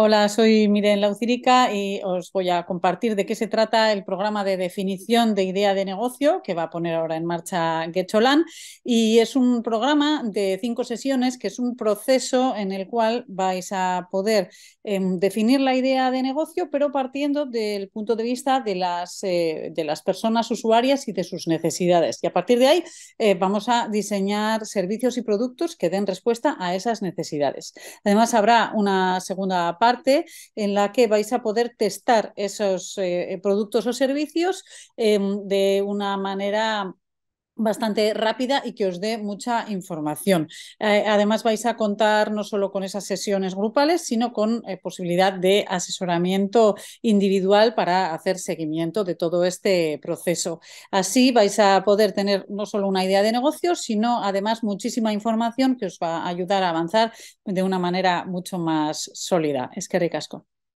Hola, soy Miren Laucirica y os voy a compartir de qué se trata el programa de definición de idea de negocio que va a poner ahora en marcha Getcholan. Y es un programa de cinco sesiones que es un proceso en el cual vais a poder em, definir la idea de negocio, pero partiendo del punto de vista de las, eh, de las personas usuarias y de sus necesidades. Y a partir de ahí eh, vamos a diseñar servicios y productos que den respuesta a esas necesidades. Además, habrá una segunda parte en la que vais a poder testar esos eh, productos o servicios em, de una manera bastante rápida y que os dé mucha información. Eh, además, vais a contar no solo con esas sesiones grupales, sino con eh, posibilidad de asesoramiento individual para hacer seguimiento de todo este proceso. Así vais a poder tener no solo una idea de negocio, sino además muchísima información que os va a ayudar a avanzar de una manera mucho más sólida. Es que ricasco.